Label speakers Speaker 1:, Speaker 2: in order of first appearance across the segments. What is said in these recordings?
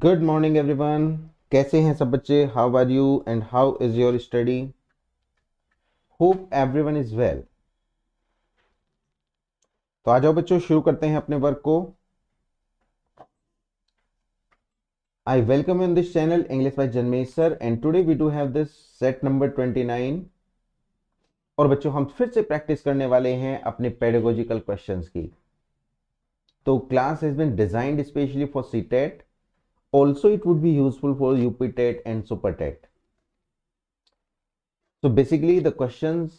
Speaker 1: Good morning everyone कैसे हैं सब बच्चे how are you and how is your study hope everyone is well तो आ जाओ बच्चों शुरू करते हैं अपने वर्क को I welcome in this channel English by Janmesh sir and today we do have this set number twenty nine और बच्चों हम फिर से प्रैक्टिस करने वाले हैं अपने पेडागोजिकल क्वेश्चंस की तो class has been designed specially for CTET also it would be useful for UPTET and SuperTET. So basically the questions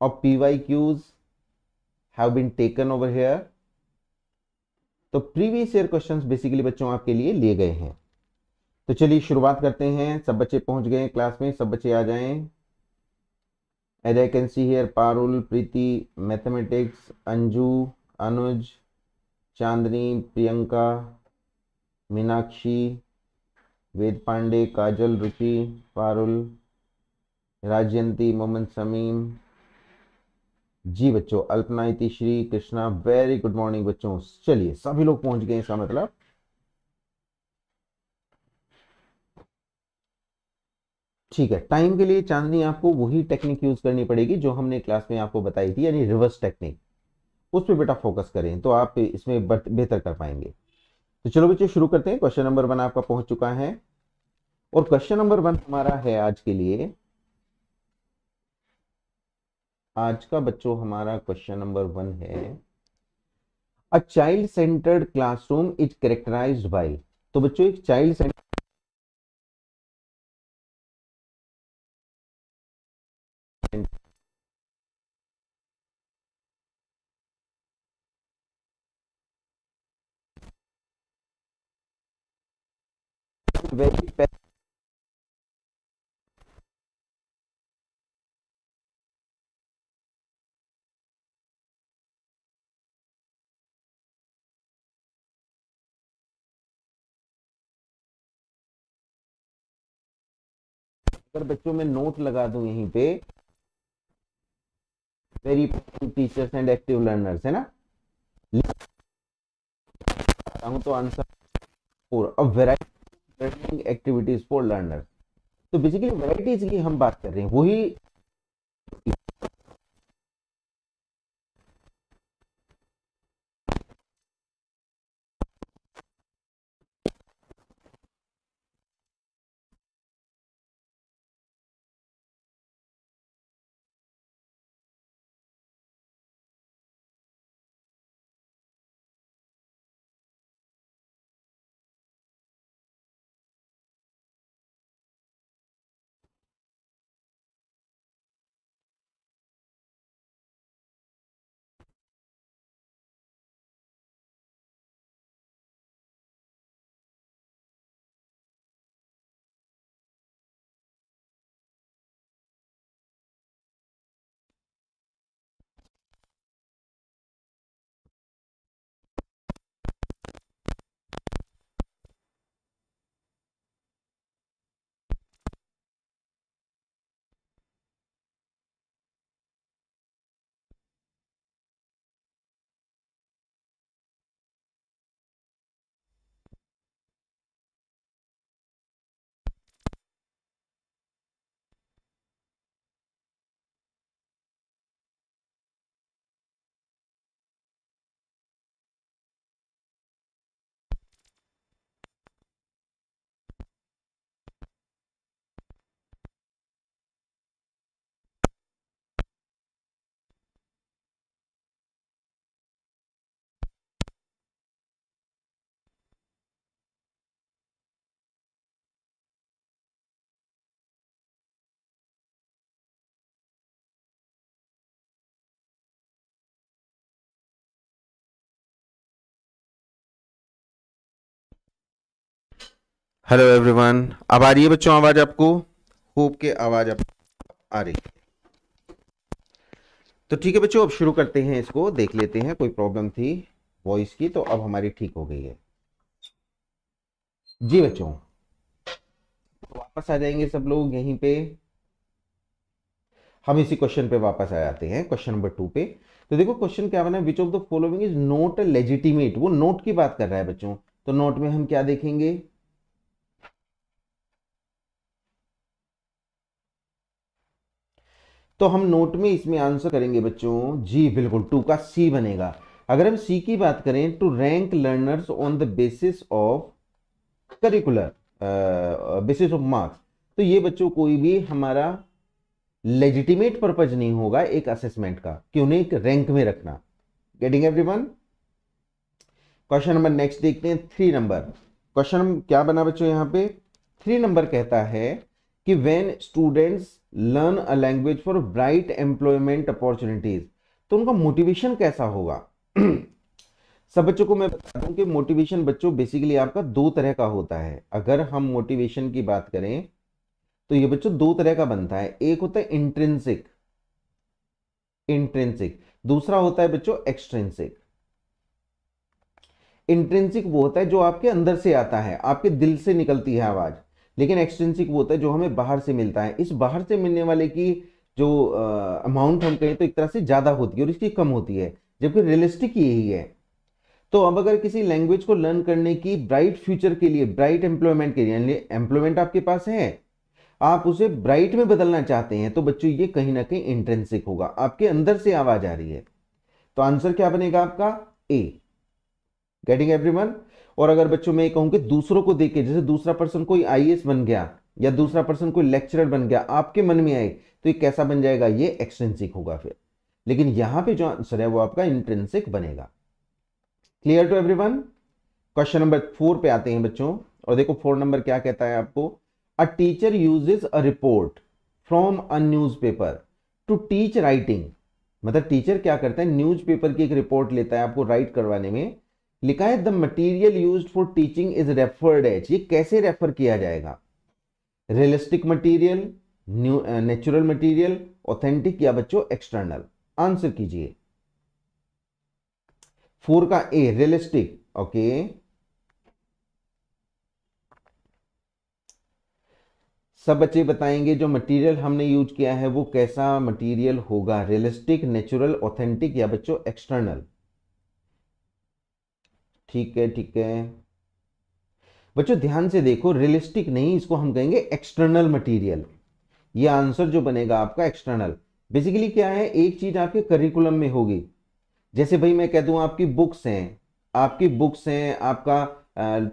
Speaker 1: of PYQs have been taken over here. तो प्रीवियस ईयर क्वेश्चंस बेसिकली बच्चों आपके लिए लिए गए हैं तो चलिए शुरुआत करते हैं सब बच्चे पहुंच गए क्लास में सब बच्चे आ जाएं as I can see here Parul Preeti mathematics Anju Anuj Chandni Priyanka Meenakshi Ved Pandey Kajal Ruchi Parul Rajyanti Mohammad Samim ji बच्चों Alpana Shri Krishna very good morning बच्चों चलिए सभी लोग पहुंच गए इसका मतलब ठीक है टाइम के लिए चांदनी आपको वही टेक्निक यूज करनी पड़ेगी जो हमने क्लास में आपको बताई थी यानी रिवर्स टेक्निक उस पर बेटा फोकस करें तो आप इसमें बेहतर कर पाएंगे तो चलो बच्चे शुरू करते हैं क्वेश्चन नंबर वन आपका पहुंच चुका है और क्वेश्चन नंबर वन हमारा है आज के लिए आज का बच्चों हमारा क्वेश्चन नंबर वन है a child centred classroom is characterised by तो बच्चों एक चाइल्ड सेंटर very अगर बच्चों में नोट लगा दूं यहीं पे very teachers and active learners है ना हूं तो आंसर फोर अब variety learning activities for learner तो बेसिकली वराइटीज की हम बात कर रहे हैं वही हेलो एवरीवन अब आ रही है बच्चों आवाज आपको होप के आवाज आप आ रही है तो ठीक है बच्चों अब शुरू करते हैं इसको देख लेते हैं कोई प्रॉब्लम थी वॉइस की तो अब हमारी ठीक हो गई है जी बच्चों तो वापस आ जाएंगे सब लोग यहीं पे हम इसी क्वेश्चन पे वापस आ जाते हैं क्वेश्चन नंबर टू पे तो देखो क्वेश्चन क्या बना which of the following is not legitimate वो नोट की बात कर रहा है बच्चों तो नोट में हम क्या देखेंगे तो हम नोट में इसमें आंसर करेंगे बच्चों जी बिल्कुल टू का सी बनेगा अगर हम सी की बात करें to rank learners on the basis of curricular basis of marks तो ये बच्चों कोई भी हमारा लेजिटिमेट पर्पज नहीं होगा एक असेसमेंट का कि उन्हें एक रैंक में रखना getting everyone question number next देखते हैं थ्री नंबर क्वेश्चन क्या बना बच्चों यहां पे थ्री नंबर कहता है कि when students learn a language for bright employment opportunities तो उनका मोटिवेशन कैसा होगा सब बच्चों को मैं बता दूं कि मोटिवेशन बच्चों बेसिकली आपका दो तरह का होता है अगर हम मोटिवेशन की बात करें तो ये बच्चों दो तरह का बनता है एक होता है इंट्रेंसिक इंट्रेंसिक दूसरा होता है बच्चों एक्सट्रेंसिक इंट्रेंसिक वो होता है जो आपके अंदर से आता है आपके दिल से निकलती है आवाज लेकिन एक्सटेंसिक वो होता है जो हमें बाहर से मिलता है इस बाहर से मिलने वाले की जो अमाउंट हम कहें तो एक तरह से ज़्यादा होती है और इसकी कम होती है जबकि रियलिस्टिक यही है तो अब अगर किसी लैंग्वेज को लर्न करने की ब्राइट फ्यूचर के लिए ब्राइट एम्प्लॉयमेंट के लिए एम्प्लॉयमेंट आपके पास है आप उसे ब्राइट में बदलना चाहते हैं तो बच्चों ये कहीं ना कहीं इंट्रेंसिक होगा आपके अंदर से आवाज आ रही है तो आंसर क्या बनेगा आपका ए गेटिंग एवरीवन और अगर बच्चों में कहूँ कि दूसरों को देखे जैसे दूसरा पर्सन कोई आई बन गया या दूसरा पर्सन कोई लेक्चरर बन गया आपके मन में आए तो ये कैसा बन जाएगा ये एक्सटेंसिक होगा फिर लेकिन यहां पे जो आंसर है वो आपका इंट्रेंसिक बनेगा clear to everyone question number four पे आते हैं बच्चों और देखो फोर नंबर क्या कहता है आपको a teacher uses a report from a newspaper to teach writing मतलब टीचर क्या करता है न्यूज पेपर की एक रिपोर्ट लेता है आपको राइट करवाने में लिखा है the material use for teaching is referred as ये कैसे रेफर किया जाएगा realistic material new natural material authentic या बच्चों एक्सटर्नल आंसर कीजिए फोर का ए रियलिस्टिक ओके सब बच्चे बताएंगे जो मटेरियल हमने यूज किया है वो कैसा मटेरियल होगा रियलिस्टिक नेचुरल ऑथेंटिक या बच्चों एक्सटर्नल ठीक है ठीक है बच्चों ध्यान से देखो रियलिस्टिक नहीं इसको हम कहेंगे एक्सटर्नल मटेरियल ये आंसर जो बनेगा आपका एक्सटर्नल बेसिकली क्या है एक चीज आपके करिकुलम में होगी जैसे भाई मैं कह दू आपकी बुक्स हैं आपकी बुक्स हैं आपका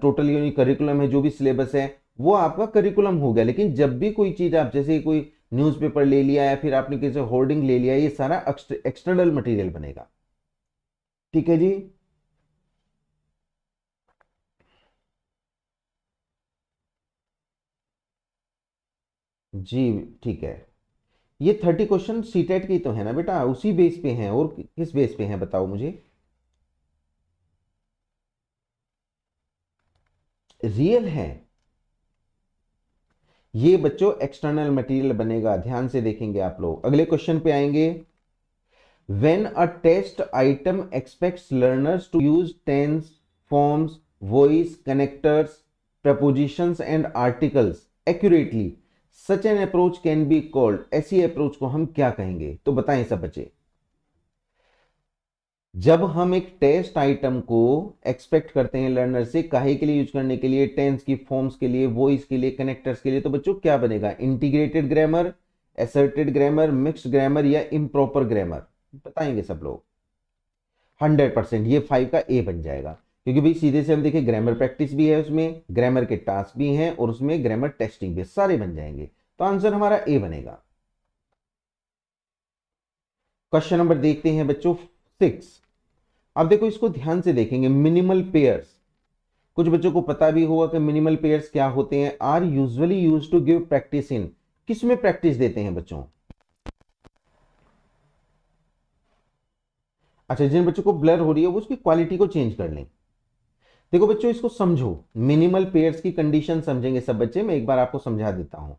Speaker 1: टोटल यूनिक करिकुलम है जो भी सिलेबस है वो आपका करिकुलम हो गया लेकिन जब भी कोई चीज़ आप जैसे कोई न्यूज़पेपर ले लिया या फिर आपने किसी होर्डिंग ले लिया ये सारा एक्सटर्नल मटेरियल बनेगा ठीक है जी जी ठीक है ये थर्टी क्वेश्चन सीटेट की तो है ना बेटा उसी बेस पे हैं और किस बेस पे हैं बताओ मुझे रियल है ये बच्चों एक्सटर्नल मटेरियल बनेगा ध्यान से देखेंगे आप लोग अगले क्वेश्चन पे आएंगे when a test item expects learners to use tense forms voice connectors prepositions and articles accurately such an approach can be called ऐसी अप्रोच को हम क्या कहेंगे तो बताएं सब बच्चे जब हम एक टेस्ट आइटम को एक्सपेक्ट करते हैं लर्नर से काहे के लिए यूज करने के लिए टेंस की फॉर्म्स के लिए वॉइस के लिए कनेक्टर्स के लिए तो बच्चों क्या बनेगा integrated grammar asserted grammar mixed grammar या इम्प्रॉपर ग्रामर बताएंगे सब लोग हंड्रेड परसेंट ये फाइव का ए बन जाएगा क्योंकि भाई सीधे से हम देखें ग्रामर प्रैक्टिस भी है उसमें ग्रामर के टास्क भी हैं और उसमें ग्रामर टेस्टिंग भी सारे बन जाएंगे तो आंसर हमारा ए बनेगा क्वेश्चन नंबर देखते हैं बच्चों सिक्स अब देखो इसको ध्यान से देखेंगे मिनिमल पेयर्स कुछ बच्चों को पता भी होगा कि मिनिमल पेयर्स क्या होते हैं are usually use to give practice in किस में प्रैक्टिस देते हैं बच्चों अच्छा जिन बच्चों को ब्लर हो रही है वो उसकी क्वालिटी को चेंज कर लें देखो बच्चों इसको समझो मिनिमल पेयर्स की कंडीशन समझेंगे सब बच्चे मैं एक बार आपको समझा देता हूं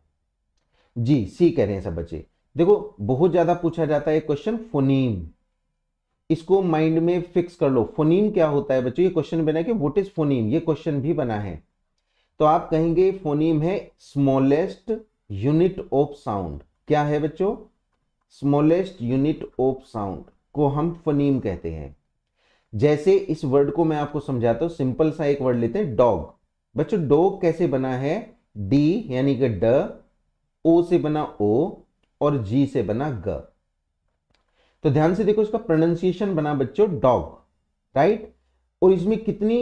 Speaker 1: जी सी कह रहे हैं सब बच्चे देखो बहुत ज्यादा पूछा जाता है क्वेश्चन फोनीम इसको माइंड में फिक्स कर लो फोनीम क्या होता है बच्चों ये क्वेश्चन बना कि व्हाट इज फोनीम ये क्वेश्चन भी बना है तो आप कहेंगे फोनीम है स्मॉलेस्ट यूनिट ऑफ साउंड क्या है बच्चों स्मॉलेस्ट यूनिट ऑफ साउंड को हम फोनीम कहते हैं जैसे इस वर्ड को मैं आपको समझाता हूं सिंपल सा एक वर्ड लेते हैं डॉग बच्चों डॉग कैसे बना है डी यानी कि ड ओ से बना ओ और जी से बना ग तो ध्यान से देखो इसका प्रोनाउंसिएशन बना बच्चों डॉग राइट और इसमें कितनी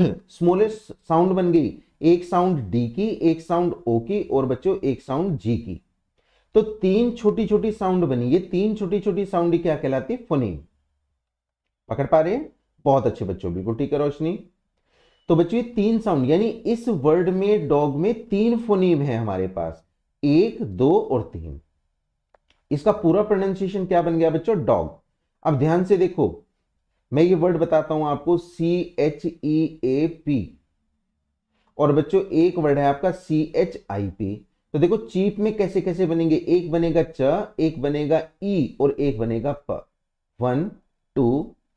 Speaker 1: स्मॉलेस्ट साउंड बन गई एक साउंड डी की एक साउंड ओ की और बच्चों एक साउंड जी की तो तीन छोटी छोटी साउंड बनी ये तीन छोटी छोटी साउंड क्या कहलाती है पकड़ पा रहे हैं बहुत अच्छे बच्चों बिल्कुल ठीक है रोशनी तो बच्चों ये तीन साउंड यानी इस वर्ड में डॉग में तीन फोनीम है हमारे पास एक दो और तीन इसका पूरा प्रोनाउंसिएशन क्या बन गया बच्चों डॉग अब ध्यान से देखो मैं ये वर्ड बताता हूं आपको C H E A P और बच्चों एक वर्ड है आपका सी एच आई पी तो देखो चीप में कैसे कैसे बनेंगे एक बनेगा च एक बनेगा ई e और एक बनेगा प वन टू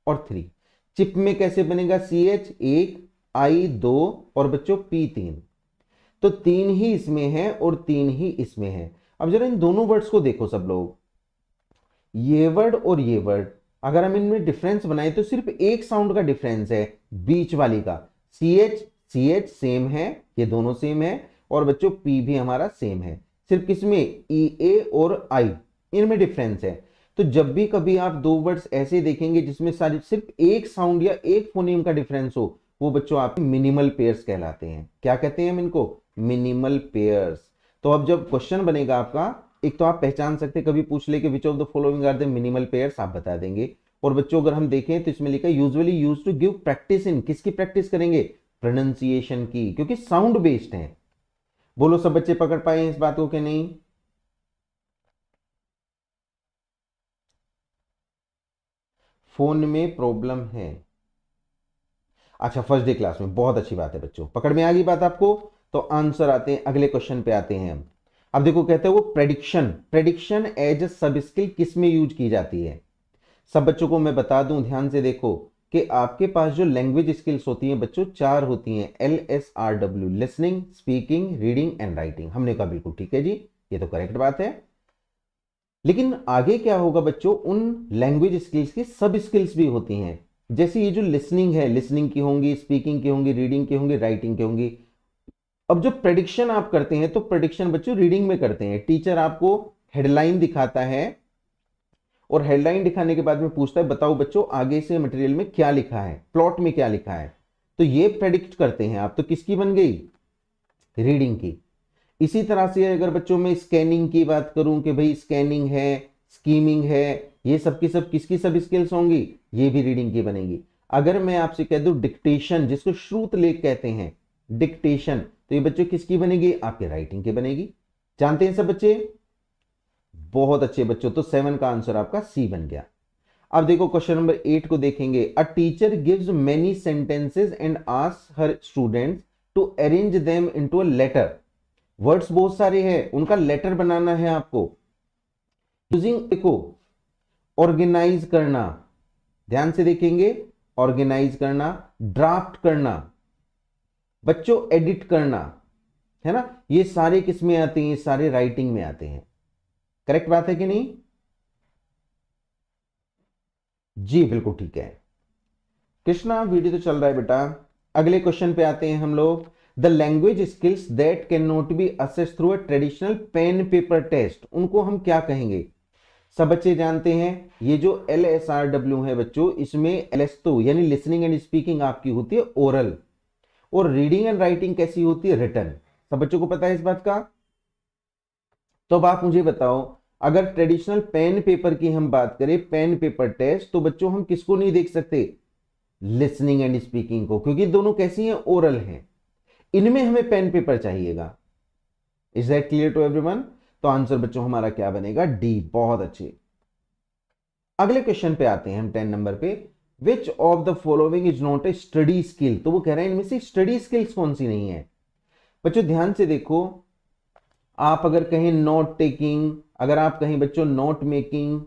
Speaker 1: और थ्री चिप में कैसे बनेगा सी एच एक आई दो और बच्चों पी तीन तो तीन ही इसमें है और तीन ही इसमें है अब जरा इन दोनों वर्ड्स को देखो सब लोग ये वर्ड और ये वर्ड अगर हम इनमें डिफरेंस बनाए तो सिर्फ एक साउंड का डिफरेंस है बीच वाली का C H C H same है ये दोनों सेम है और बच्चों पी भी हमारा सेम है सिर्फ किसमें ई e, ए और आई इनमें डिफरेंस है तो जब भी कभी आप दो वर्ड्स ऐसे देखेंगे जिसमें सारी सिर्फ एक साउंड या एक फोनियम का डिफरेंस हो वो बच्चों आप मिनिमल पेयर्स कहलाते हैं क्या कहते हैं हम इनको मिनिमल पेयर्स तो अब जब क्वेश्चन बनेगा आपका एक तो आप पहचान सकते कभी पूछ ले कि which of the following are the minimal pairs आप बता देंगे और बच्चों अगर हम देखें तो इसमें लिखा usually use to give practice in किसकी प्रैक्टिस करेंगे प्रोनंसिएशन की क्योंकि साउंड बेस्ड है बोलो सब बच्चे पकड़ पाए इस बात को कि नहीं फोन में प्रॉब्लम है अच्छा फर्स्ट डे क्लास में बहुत अच्छी बात है बच्चों पकड़ में आ गई बात आपको तो आंसर आते हैं अगले क्वेश्चन पे आते हैं अब देखो कहते हैं वो प्रेडिक्शन प्रेडिक्शन एज सब स्किल किस में यूज की जाती है सब बच्चों को मैं बता दूं ध्यान से देखो कि आपके पास जो लैंग्वेज स्किल्स होती हैं बच्चों चार होती हैं L S R W listening speaking reading and writing हमने कहा बिल्कुल ठीक है जी ये तो करेक्ट बात है लेकिन आगे क्या होगा बच्चों उन लैंग्वेज स्किल्स की सब स्किल्स भी होती हैं जैसे ये जो लिसनिंग है लिसनिंग की होंगी स्पीकिंग की होंगी रीडिंग की होंगी राइटिंग की होंगी अब जो प्रडिक्शन आप करते हैं तो प्रडिक्शन बच्चों रीडिंग में करते हैं टीचर आपको हेडलाइन दिखाता है और हेडलाइन दिखाने के बाद में पूछता है बताओ बच्चों आगे से मटेरियल में क्या लिखा है प्लॉट में क्या लिखा है तो ये प्रेडिक्ट करते हैं आप तो किसकी बन गई रीडिंग की इसी तरह से अगर बच्चों में स्कैनिंग की बात करूं कि भाई स्कैनिंग है स्कीमिंग है ये सब की सब किसकी सब स्किल्स होंगी ये भी रीडिंग की बनेगी अगर मैं आपसे कह दू डिक्टेशन जिसको श्रुत लेख कहते हैं डिक्टेशन तो ये बच्चों किसकी बनेगी आपके राइटिंग की बनेगी जानते हैं सब बच्चे बहुत अच्छे बच्चों तो सेवन का आंसर आपका सी बन गया अब देखो क्वेश्चन नंबर एट को देखेंगे a teacher gives many sentences and आस her students to arrange them into a letter words बहुत सारे हैं उनका लेटर बनाना है आपको यूजिंग को ऑर्गेनाइज करना ध्यान से देखेंगे ऑर्गेनाइज करना ड्राफ्ट करना बच्चों एडिट करना है ना ये सारे किस में आते हैं सारे राइटिंग में आते हैं करेक्ट बात है कि नहीं जी बिल्कुल ठीक है कृष्णा वीडियो तो चल रहा है बेटा अगले क्वेश्चन पे आते हैं हम लोग the language skills that can not be assess through a traditional pen paper test उनको हम क्या कहेंगे सब बच्चे जानते हैं ये जो एल एस आर डब्ल्यू है बच्चों इसमें एल एस तो यानी लिसनिंग एंड स्पीकिंग आपकी होती है ओरल और रीडिंग एंड राइटिंग कैसी होती है रिटर्न सब बच्चों को पता है इस बात का तो अब आप मुझे बताओ अगर ट्रेडिशनल पेन पेपर की हम बात करें पेन पेपर टेस्ट तो बच्चों हम किसको नहीं देख सकते लिसनिंग एंड स्पीकिंग को क्योंकि दोनों कैसी हैं ओरल हैं इनमें हमें पेन पेपर चाहिएगा is that clear to everyone तो आंसर बच्चों हमारा क्या बनेगा डी बहुत अच्छे अगले क्वेश्चन पे आते हैं हम टेन नंबर पे which of the following is not a study skill तो वो कह रहे हैं इनमें से स्टडी स्किल्स कौन सी नहीं है बच्चों ध्यान से देखो आप अगर कहें नोट टेकिंग अगर आप कहें बच्चों नोट मेकिंग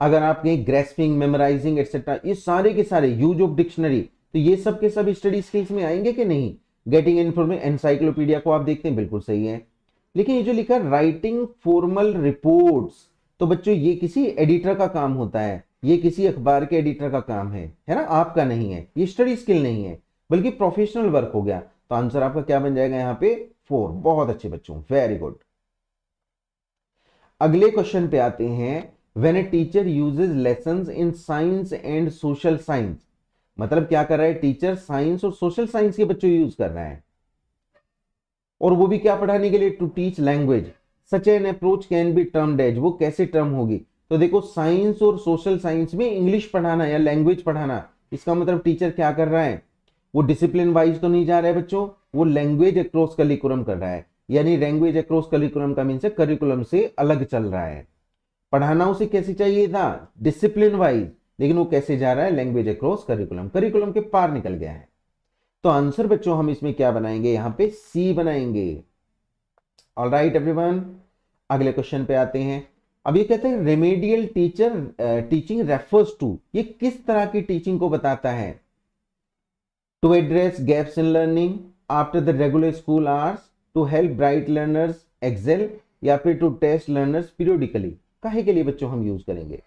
Speaker 1: अगर आप कहें ग्रेस्पिंग मेमोराइजिंग एक्सेट्रा ये सारे के सारे यूज ऑफ डिक्शनरी तो ये सब के सब स्टडी स्किल्स में आएंगे कि नहीं गेटिंग इन्फॉर्मेशन एनसाइक्लोपीडिया को आप देखते हैं बिल्कुल सही है लेकिन ये जो लिखा राइटिंग फॉर्मल रिपोर्ट्स तो बच्चों ये किसी एडिटर का काम होता है ये किसी अखबार के एडिटर का काम है है ना आपका नहीं है ये स्टडी स्किल नहीं है बल्कि प्रोफेशनल वर्क हो गया तो आंसर आपका क्या बन जाएगा यहां पे फोर बहुत अच्छे बच्चों वेरी गुड अगले क्वेश्चन पे आते हैं when a teacher uses lesson in science and social science मतलब क्या कर रहा है टीचर साइंस और सोशल साइंस के बच्चों यूज कर रहा है और वो भी क्या पढ़ाने के लिए to teach language such an approach can be term as वो कैसे टर्म होगी तो देखो साइंस और सोशल साइंस में इंग्लिश पढ़ाना या लैंग्वेज पढ़ाना इसका मतलब टीचर क्या कर रहा है वो डिसिप्लिन वाइज तो नहीं जा रहा है बच्चों वो लैंग्वेज अक्रॉस करिकुलम कर रहा है यानी लैंग्वेज अक्रॉस करिकुलम का मीन से करिकुलम से अलग चल रहा है पढ़ाना उसे कैसे चाहिए था डिसिप्लिन वाइज लेकिन वो कैसे जा रहा है लैंग्वेज अक्रॉस करिकुलम करिकुलम के पार निकल गया है तो आंसर बच्चों हम इसमें क्या बनाएंगे यहां पे सी बनाएंगे ऑल राइट एवरी अगले क्वेश्चन पे आते हैं अब ये कहते हैं remedial teacher teaching refers to ये किस तरह की टीचिंग को बताता है to address gaps in learning after the regular school hours to help bright learners excel या फिर टू टेस्ट लर्नर्स पीरियोडिकली कहे के लिए बच्चों हम यूज करेंगे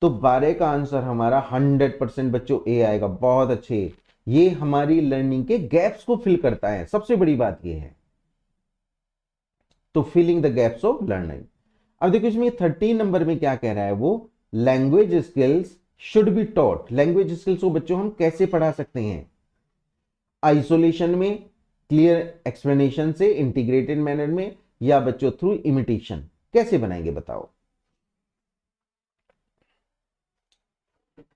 Speaker 1: तो बारह का आंसर हमारा हंड्रेड परसेंट बच्चों ए आएगा बहुत अच्छे ये हमारी लर्निंग के गैप्स को फिल करता है सबसे बड़ी बात ये है तो filling the gaps of learning अब देखो इसमें थर्टीन नंबर में क्या कह रहा है वो language skills should be taught language skills को बच्चों हम कैसे पढ़ा सकते हैं आइसोलेशन में क्लियर एक्सप्लेनेशन से इंटीग्रेटेड मैनर में या बच्चों थ्रू इमिटेशन कैसे बनाएंगे बताओ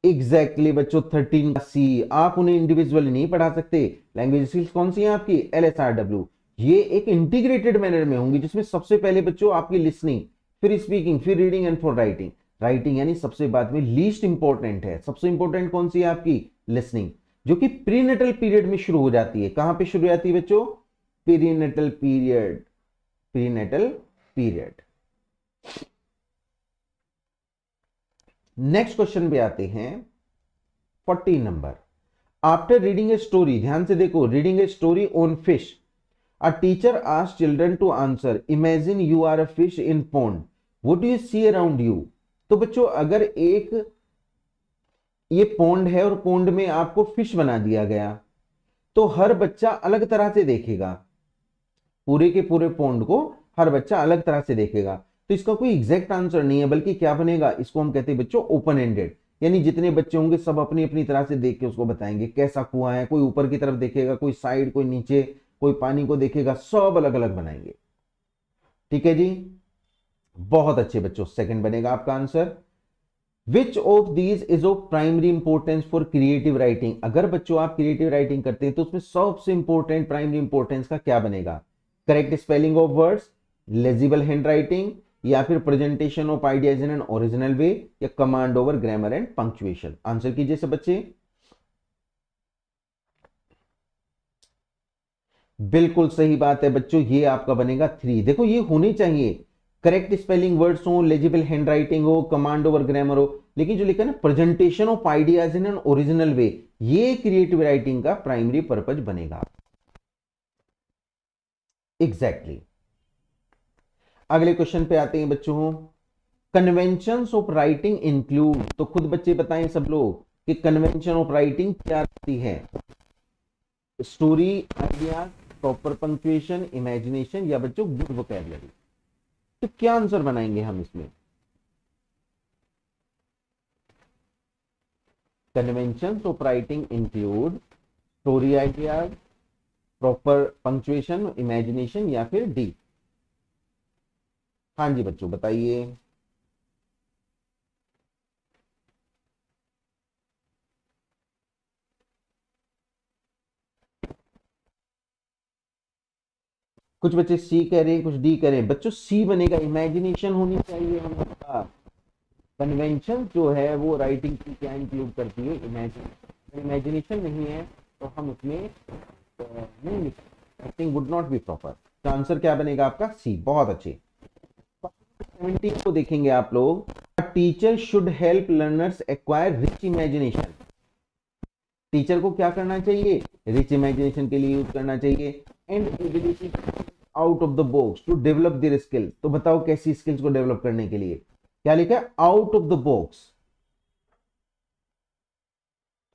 Speaker 1: एग्जैक्टली exactly, बच्चों थर्टीन का सी आप उन्हें इंडिविजुअली नहीं पढ़ा सकते लैंग्वेज स्किल्स कौन सी है आपकी एल एस आर डब्ल्यू ये एक इंटीग्रेटेड मैनर में होंगी जिसमें सबसे पहले बच्चों आपकी लिसनिंग फिर स्पीकिंग फिर reading and for writing writing यानी सबसे बाद में लीस्ट इंपॉर्टेंट है सबसे इंपॉर्टेंट कौन सी है आपकी लिसनिंग जो कि प्रीनेटल पीरियड में शुरू हो जाती है कहां पे शुरू हो जाती है बच्चों prenatal period prenatal period next question पे आते हैं fourteen number after reading a story ध्यान से देखो reading a story on fish A teacher asks children to answer. Imagine you are a fish in pond. What do you see around you? तो बच्चों अगर एक ये पोंड है और पोन्ड में आपको फिश बना दिया गया तो हर बच्चा अलग तरह से देखेगा पूरे के पूरे पोंड को हर बच्चा अलग तरह से देखेगा तो इसका कोई एग्जैक्ट आंसर नहीं है बल्कि क्या बनेगा इसको हम कहते हैं बच्चों ओपन एंडेड यानी जितने बच्चे होंगे सब अपनी अपनी तरह से देख के उसको बताएंगे कैसा कुआ है कोई ऊपर की तरफ देखेगा कोई साइड कोई नीचे कोई पानी को देखेगा सब अलग अलग बनाएंगे ठीक है जी बहुत अच्छे बच्चों सेकंड बनेगा आपका answer which of these is of primary importance for creative writing अगर बच्चों आप क्रिएटिव राइटिंग करते हैं तो उसमें सबसे इंपोर्टेंट प्राइमरी इंपोर्टेंस का क्या बनेगा correct spelling of words legible hand writing या फिर presentation of ideas in an original way या command over grammar and punctuation answer कीजिए सब बच्चे बिल्कुल सही बात है बच्चों ये आपका बनेगा थ्री देखो ये होनी चाहिए करेक्ट स्पेलिंग वर्ड्स हो लेजिबल हैंड राइटिंग हो कमांड ओवर ग्रामर हो लेकिन जो लिखा ना presentation of ideas in an original way ये क्रिएटिव राइटिंग का प्राइमरी पर्पज बनेगा एग्जैक्टली exactly. अगले क्वेश्चन पे आते हैं बच्चों कन्वेंशन ऑफ राइटिंग इंक्लूड तो खुद बच्चे बताएं सब लोग कि कन्वेंशन ऑफ राइटिंग क्या रहती है story ideas proper punctuation imagination या बच्चों गुड वोकैबलरी तो क्या आंसर बनाएंगे हम इसमें convention of writing include story idea proper punctuation imagination या फिर डी हां जी बच्चों बताइए कुछ बच्चे सी कह रहे हैं कुछ डी कह रहे हैं बच्चों सी बनेगा इमेजिनेशन होनी चाहिए हम कन्वेंशन हाँ। जो है वो राइटिंग की क्या इंक्लूड करती है इमेजिनेशन इमेजिनेशन नहीं है तो हम उसमें तो नहीं लिख सकते वुड नॉट बी प्रॉपर तो आंसर क्या बनेगा आपका सी बहुत अच्छे सेवेंटी को देखेंगे आप लोग teacher should help learners acquire rich imagination teacher को क्या करना चाहिए रिच इमेजिनेशन के लिए यूज करना चाहिए and ability out of the box to develop their skill तो बताओ कैसी स्किल्स को डेवलप करने के लिए क्या लिखा है out of the box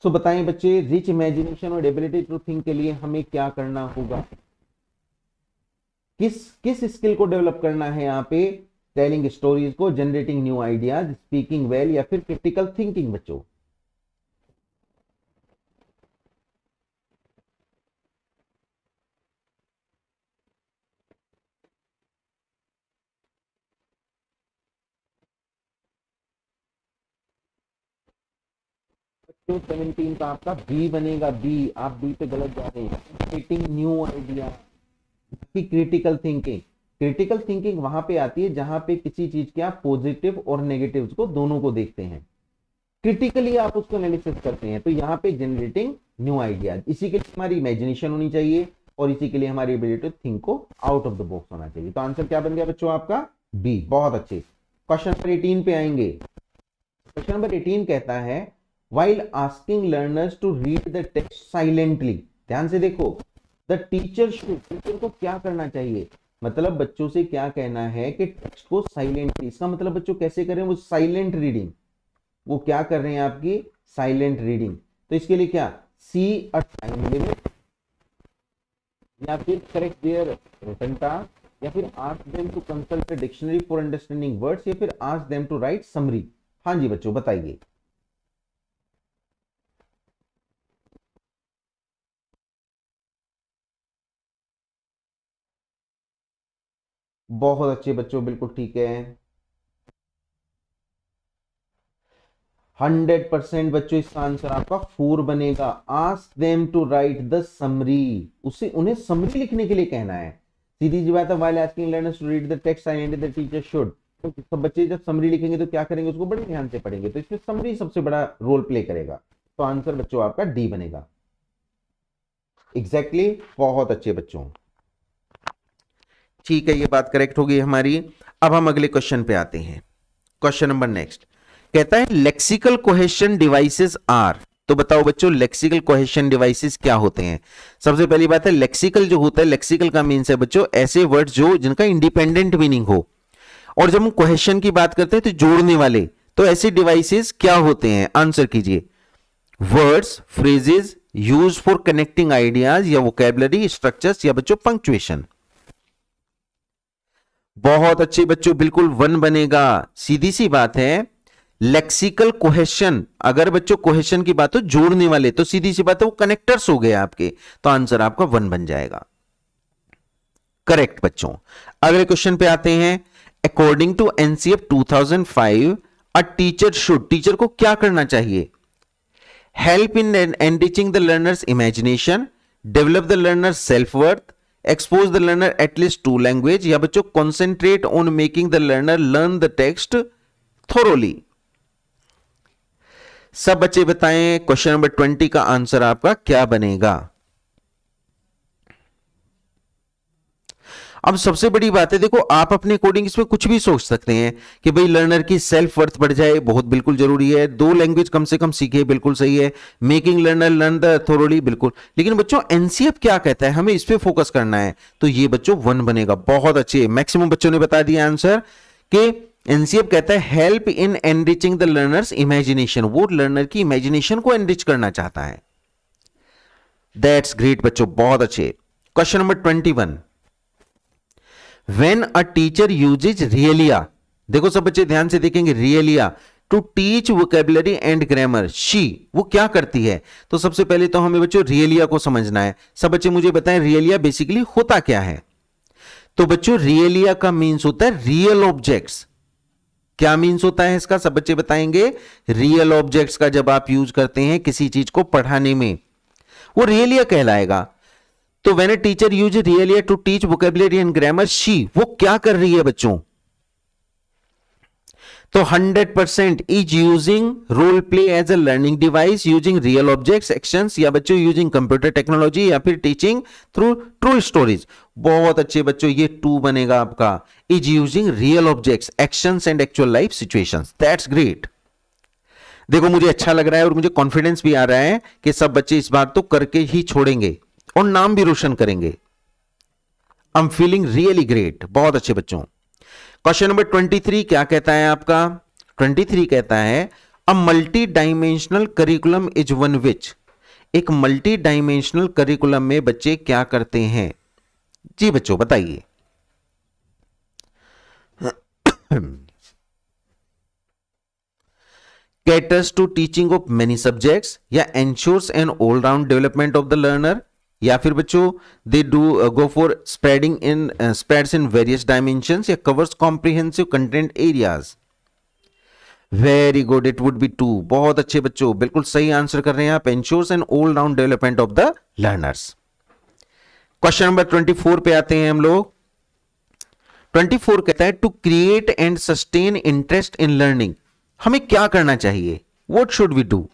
Speaker 1: so बताएं बच्चे रिच इमेजिनेशन और एबिलिटी टू थिंक के लिए हमें क्या करना होगा किस किस स्किल को डेवलप करना है यहां पे टेलिंग स्टोरीज को generating new ideas speaking well या फिर क्रिटिकल थिंकिंग बच्चों तो सेवनटीन का आपका बी बनेगा बी आप बी पे गलत जा रहे हैं क्रिएटिंग न्यू आइडिया की क्रिटिकल थिंकिंग क्रिटिकल थिंकिंग वहां पे आती है जहां पे किसी चीज के आप पॉजिटिव और नेगेटिव को दोनों को देखते हैं क्रिटिकली आप उसको एनालिसिस करते हैं तो यहाँ पे जनरेटिंग न्यू आइडिया इसी के लिए हमारी इमेजिनेशन होनी चाहिए और इसी के लिए हमारी एबिलिटी टू थिंक को आउट ऑफ द बॉक्स होना चाहिए तो आंसर क्या बन गया बच्चों आपका बी बहुत अच्छे क्वेश्चन नंबर एटीन पे आएंगे क्वेश्चन नंबर एटीन कहता है while asking learners to read the text silently ध्यान से देखो द टीचर शुड टीचर को क्या करना चाहिए मतलब बच्चों से क्या कहना है कि टेक्स्ट को साइलेंटली इसका मतलब बच्चों कैसे करें वो साइलेंट रीडिंग वो क्या कर रहे हैं आपकी साइलेंट रीडिंग तो इसके लिए क्या सी अ टाइम लिमिट या फिर करेक्ट देयर रिटर्न या फिर ask them to consult dictionary for understanding words या फिर ask them to write summary हाँ जी बच्चों बताइए बहुत अच्छे बच्चों बिल्कुल ठीक है हंड्रेड परसेंट बच्चों इसका आंसर आपका फोर बनेगा ask them to write the summary उसे उन्हें समरी लिखने के लिए कहना है सीधी जी बात है while asking learners to read the text identify the teacher should तो सब बच्चे जब समरी लिखेंगे तो क्या करेंगे उसको बड़े ध्यान से पढ़ेंगे तो इसमें समरी सबसे बड़ा रोल प्ले करेगा तो आंसर बच्चों आपका डी बनेगा एग्जैक्टली exactly, बहुत अच्छे बच्चों ठीक है ये बात करेक्ट होगी हमारी अब हम अगले क्वेश्चन पे आते हैं क्वेश्चन नंबर नेक्स्ट कहता है लेक्सिकल कोहेशन डिवाइसेस आर तो बताओ बच्चों लेक्सिकल कोहेशन डिवाइसेस क्या होते हैं सबसे पहली बात है लेक्सिकल जो होता है लेक्सिकल का मीन्स है बच्चों ऐसे वर्ड जो जिनका इंडिपेंडेंट मीनिंग हो और जब हम कोहेशन की बात करते हैं तो जोड़ने वाले तो ऐसे डिवाइसेस क्या होते हैं आंसर कीजिए words phrases use for connecting ideas या वोकेबलरी स्ट्रक्चर्स या बच्चों पंक्चुएशन बहुत अच्छे बच्चों बिल्कुल वन बनेगा सीधी सी बात है लेक्सिकल कोहेशन अगर बच्चों कोहेशन की बात हो जोड़ने वाले तो सीधी सी बात है वो कनेक्टर्स हो गए आपके तो आंसर आपका वन बन जाएगा करेक्ट बच्चों अगले क्वेश्चन पे आते हैं according to NCF 2005 a teacher should teacher को क्या करना चाहिए help in teaching the learners imagination develop the learner self worth expose the learner at least two language या बच्चों concentrate on making the learner learn the text thoroughly सब बच्चे बताएं question number twenty का आंसर आपका क्या बनेगा अब सबसे बड़ी बात है देखो आप अपने अकॉर्डिंग इसमें कुछ भी सोच सकते हैं कि भाई लर्नर की सेल्फ वर्थ बढ़ जाए बहुत बिल्कुल जरूरी है दो लैंग्वेज कम से कम सीखे बिल्कुल सही है making learner learn the thoroughly बिल्कुल लेकिन बच्चों एनसीएफ क्या कहता है हमें इस पर फोकस करना है तो ये बच्चों वन बनेगा बहुत अच्छे मैक्सिमम बच्चों ने बता दिया आंसर कि एनसीएफ कहता है help in enriching the learners imagination वो लर्नर की इमेजिनेशन को एनरिच करना चाहता है दैट्स ग्रेट बच्चों बहुत अच्छे question number twenty one when a teacher uses realia देखो सब बच्चे ध्यान से देखेंगे realia to teach vocabulary and grammar she वो क्या करती है तो सबसे पहले तो हमें बच्चों रियलिया को समझना है सब बच्चे मुझे बताएं रियलिया बेसिकली होता क्या है तो बच्चों रियलिया का मीन्स होता है रियल ऑब्जेक्ट्स क्या मीन्स होता है इसका सब बच्चे बताएंगे रियल ऑब्जेक्ट्स का जब आप यूज करते हैं किसी चीज को पढ़ाने में वो रियलिया कहलाएगा तो when a teacher use real to teach vocabulary and grammar she वो क्या कर रही है बच्चों तो 100% percent is using role play as a learning device using real object action या बच्चों यूजिंग कंप्यूटर टेक्नोलॉजी या फिर टीचिंग थ्रू ट्रू स्टोरीज बहुत अच्छे बच्चों ये टू बनेगा आपका is using real object action and actual life situation that's great देखो मुझे अच्छा लग रहा है और मुझे कॉन्फिडेंस भी आ रहा है कि सब बच्चे इस बार तो करके ही छोड़ेंगे और नाम भी रोशन करेंगे I am feeling really great बहुत अच्छे बच्चों क्वेश्चन नंबर ट्वेंटी थ्री क्या कहता है आपका ट्वेंटी थ्री कहता है a multi dimensional curriculum is one which एक मल्टी डाइमेंशनल करिकुलम में बच्चे क्या करते हैं जी बच्चों बताइए caters to teaching of many subjects या ensures an all round development of the learner या फिर बच्चों they do go for spreading in spreads in various dimension या covers comprehensive content areas very good it would be two बहुत अच्छे बच्चों बिल्कुल सही आंसर कर रहे हैं आप ensures and all round development of the learners question number twenty four पे आते हैं हम लोग ट्वेंटी फोर कहता है to create and sustain interest in learning हमें क्या करना चाहिए वट शुड वी डू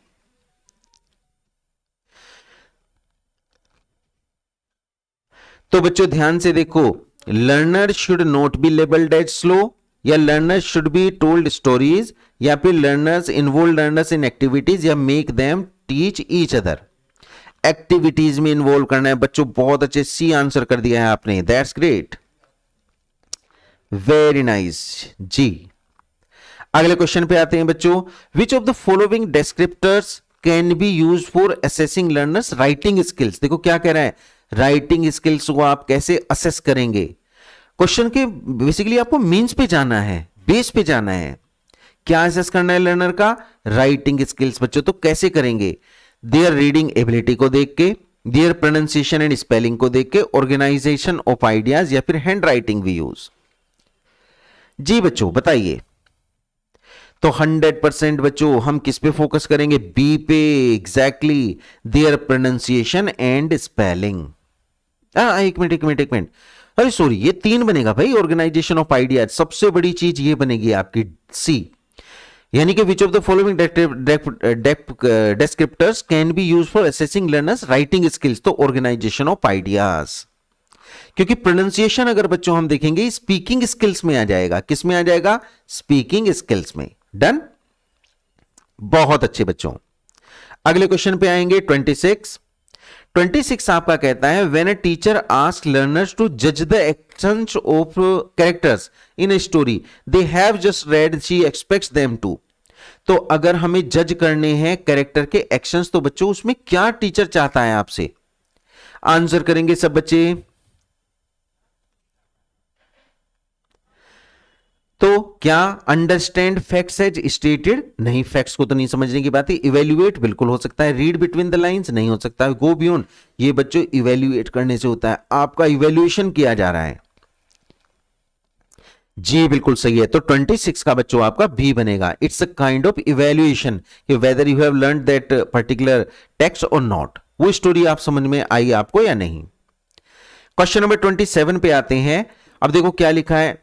Speaker 1: तो बच्चों ध्यान से देखो learner should not be labelled as slow या learner should be told stories या फिर learners involve learners in activities या make them teach each other activities में इन्वॉल्व करना है बच्चों बहुत अच्छे सी आंसर कर दिया है आपने दैट्स ग्रेट वेरी नाइस जी अगले क्वेश्चन पे आते हैं बच्चों which of the following descriptors can be use for assessing learners writing skills देखो क्या कह रहा है राइटिंग स्किल्स को आप कैसे असेस करेंगे क्वेश्चन के बेसिकली आपको मीन्स पे जाना है बेस पे जाना है क्या असेस करना है लर्नर का राइटिंग स्किल्स बच्चों तो कैसे करेंगे देयर रीडिंग एबिलिटी को देख के देयर प्रोनाउंसिएशन एंड स्पेलिंग को देख के ऑर्गेनाइजेशन ऑफ आइडियाज या फिर हैंड राइटिंग भी यूज जी बच्चों बताइए तो 100 परसेंट बच्चों हम किस पे फोकस करेंगे बी पे exactly their pronunciation and spelling आ, हाँ, हाँ, एक मिनट एक मिनट एक मिनट अरे सॉरी ये तीन बनेगा भाई ऑर्गेनाइजेशन ऑफ आइडिया सबसे बड़ी चीज ये बनेगी आपकी सी यानी कि which of the following descriptors can be use for assessing learners writing skills तो ऑर्गेनाइजेशन ऑफ आइडियाज क्योंकि प्रोनाउंसिएशन अगर बच्चों हम देखेंगे स्पीकिंग स्किल्स में आ जाएगा किस में आ जाएगा स्पीकिंग स्किल्स में डन बहुत अच्छे बच्चों अगले क्वेश्चन पे आएंगे ट्वेंटी सिक्स 26 आपका कहता है when a teacher ask learners to जज the actions of characters in a story they have just read she expects them to तो अगर हमें जज करने हैं कैरेक्टर के एक्शंस तो बच्चों उसमें क्या टीचर चाहता है आपसे आंसर करेंगे सब बच्चे तो क्या अंडरस्टैंड फैक्ट्स एज स्टेटेड नहीं फैक्ट्स को तो नहीं समझने की बात है इवेल्युएट बिल्कुल हो सकता है रीड बिटवीन द लाइंस नहीं हो सकता है गो बियॉन्ड ये बच्चों इवेल्युएट करने से होता है आपका इवेल्युएशन किया जा रहा है जी बिल्कुल सही है तो 26 का बच्चों आपका बी बनेगा it's a kind of evaluation whether you have learn that particular text और नॉट वो स्टोरी आप समझ में आई आपको या नहीं क्वेश्चन नंबर 27 पे आते हैं अब देखो क्या लिखा है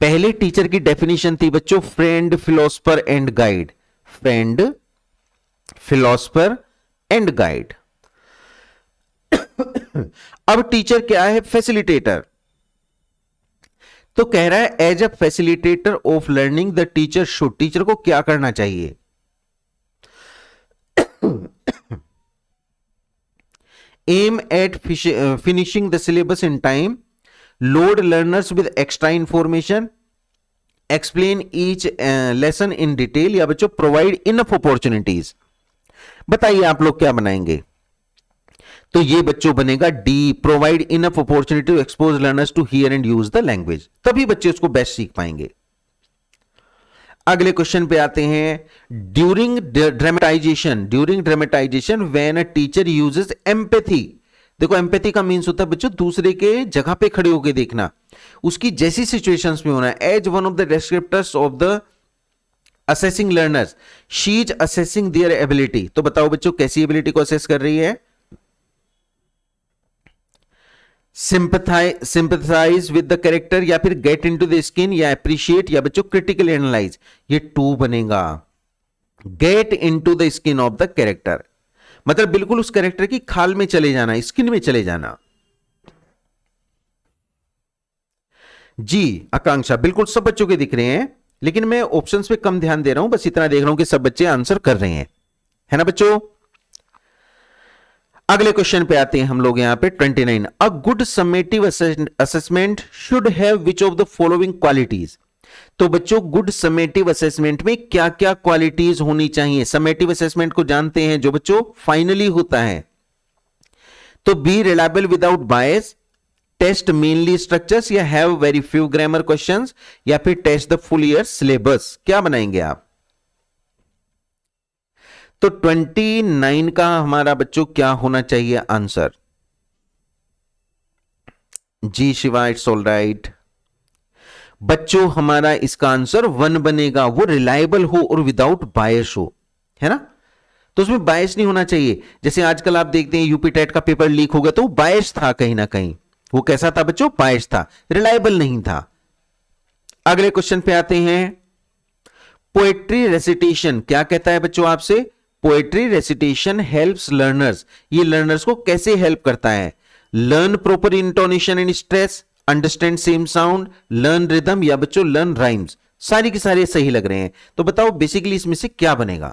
Speaker 1: पहले टीचर की डेफिनेशन थी बच्चों friend philosopher and guide friend philosopher and guide अब टीचर क्या है फैसिलिटेटर तो कह रहा है as a facilitator of learning the teacher should teacher को क्या करना चाहिए aim at finishing the syllabus in time load learners with extra information explain each lesson in detail या बच्चों प्रोवाइड enough अपॉर्चुनिटीज बताइए आप लोग क्या बनाएंगे तो ये बच्चों बनेगा D provide enough opportunity to expose learners to hear and use the language तभी बच्चे उसको बेस्ट सीख पाएंगे अगले क्वेश्चन पे आते हैं during dramatization during dramatization when a teacher uses empathy देखो एम्पैथी का मीन्स होता है बच्चों दूसरे के जगह पे खड़े होकर देखना उसकी जैसी सिचुएशन में होना है as one of the descriptors of the assessing learners she's assessing their ability तो बताओ बच्चों कैसी एबिलिटी को असेस कर रही है सिंपथाइज विद द कैरेक्टर या फिर get in to the skin या अप्रिशिएट या बच्चों क्रिटिकल एनालाइज ये टू बनेगा get in to the skin of the character मतलब बिल्कुल उस कैरेक्टर की खाल में चले जाना स्किन में चले जाना जी आकांक्षा बिल्कुल सब बच्चों के दिख रहे हैं लेकिन मैं ऑप्शंस पे कम ध्यान दे रहा हूं बस इतना देख रहा हूं कि सब बच्चे आंसर कर रहे हैं है ना बच्चों अगले क्वेश्चन पे आते हैं हम लोग यहां पे 29 a good summative assessment should have which of the following qualities तो बच्चों गुड समेटिव असेसमेंट में क्या क्या क्वालिटीज होनी चाहिए समेटिव असेसमेंट को जानते हैं जो बच्चों फाइनली होता है तो B reliable without bias test mainly structures या have very few grammar question या फिर test the full year syllabus क्या बनाएंगे आप तो 29 का हमारा बच्चों क्या होना चाहिए आंसर जी शिवा इट्स ऑल राइट बच्चों हमारा इसका आंसर वन बनेगा वो रिलायबल हो और विदाउट बायस हो है ना तो उसमें बायस नहीं होना चाहिए जैसे आजकल आप देखते हैं यूपी टेट का पेपर लीक हो गया तो बायस था कहीं ना कहीं वो कैसा था बच्चों बायस था रिलायबल नहीं था अगले क्वेश्चन पे आते हैं पोएट्री रेसिटेशन क्या कहता है बच्चों आपसे पोएट्री रेसिटेशन हेल्प्स लर्नर्स ये लर्नर्स को कैसे हेल्प करता है learn proper intonation and stress understand same sound learn rhythm या बच्चों लर्न राइम्स सारी के सारे सही लग रहे हैं तो बताओ बेसिकली इसमें से क्या बनेगा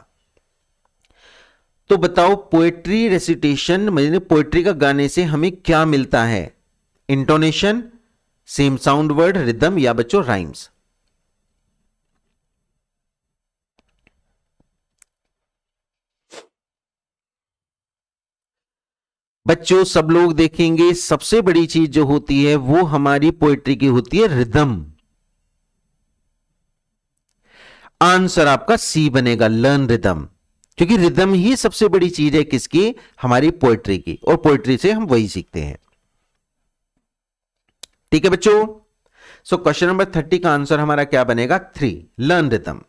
Speaker 1: तो बताओ पोएट्री रेसिटेशन मैंने पोएट्री का गाने से हमें क्या मिलता है intonation same sound word rhythm या बच्चों राइम्स बच्चों सब लोग देखेंगे सबसे बड़ी चीज जो होती है वो हमारी पोइट्री की होती है रिदम आंसर आपका सी बनेगा लर्न रिदम क्योंकि रिदम ही सबसे बड़ी चीज है किसकी हमारी पोएट्री की और पोइट्री से हम वही सीखते हैं ठीक है बच्चों सो क्वेश्चन नंबर थर्टी का आंसर हमारा क्या बनेगा थ्री लर्न रिदम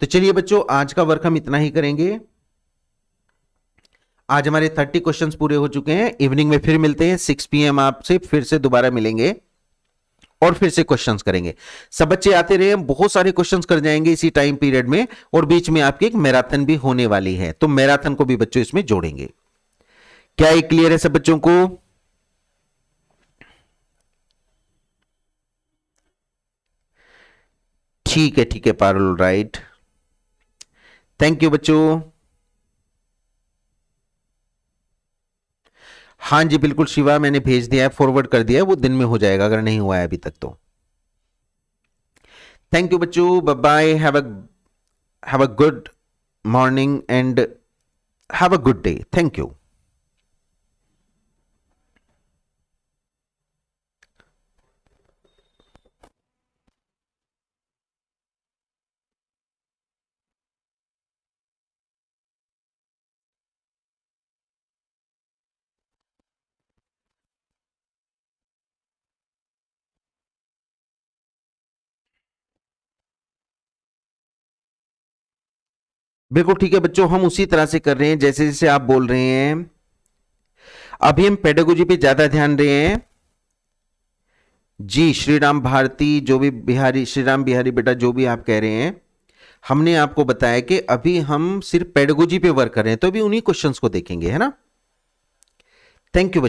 Speaker 1: तो चलिए बच्चों आज का वर्क हम इतना ही करेंगे आज हमारे थर्टी क्वेश्चंस पूरे हो चुके हैं इवनिंग में फिर मिलते हैं सिक्स पीएम आपसे फिर से दोबारा मिलेंगे और फिर से क्वेश्चंस करेंगे सब बच्चे आते रहे बहुत सारे क्वेश्चंस कर जाएंगे इसी टाइम पीरियड में और बीच में आपकी एक मैराथन भी होने वाली है तो मैराथन को भी बच्चों इसमें जोड़ेंगे क्या ये क्लियर है सब बच्चों को ठीक है ठीक है पारुल राइट थैंक यू बच्चों हाँ जी बिल्कुल शिवा मैंने भेज दिया है फॉरवर्ड कर दिया है वो दिन में हो जाएगा अगर नहीं हुआ है अभी तक तो थैंक यू बच्चों bye have a have a good morning and have a good day thank you बिल्कुल ठीक है बच्चों हम उसी तरह से कर रहे हैं जैसे जैसे आप बोल रहे हैं अभी हम पेडोगोजी पे ज्यादा ध्यान रहे हैं जी श्री राम भारती जो भी बिहारी श्री राम बिहारी बेटा जो भी आप कह रहे हैं हमने आपको बताया कि अभी हम सिर्फ पेडोगोजी पे वर्क कर रहे हैं तो अभी उन्हीं क्वेश्चंस को देखेंगे है ना थैंक यू